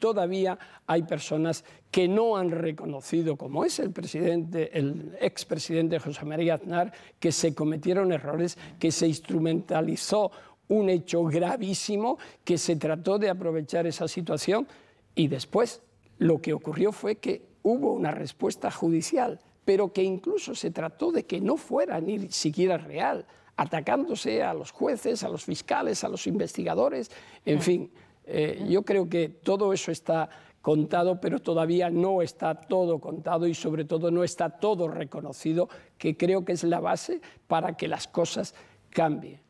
todavía hay personas que no han reconocido, como es el presidente, el expresidente José María Aznar, que se cometieron errores, que se instrumentalizó un hecho gravísimo, que se trató de aprovechar esa situación y después lo que ocurrió fue que hubo una respuesta judicial, pero que incluso se trató de que no fuera ni siquiera real, atacándose a los jueces, a los fiscales, a los investigadores, en mm. fin eh, yo creo que todo eso está contado, pero todavía no está todo contado y sobre todo no está todo reconocido, que creo que es la base para que las cosas cambien.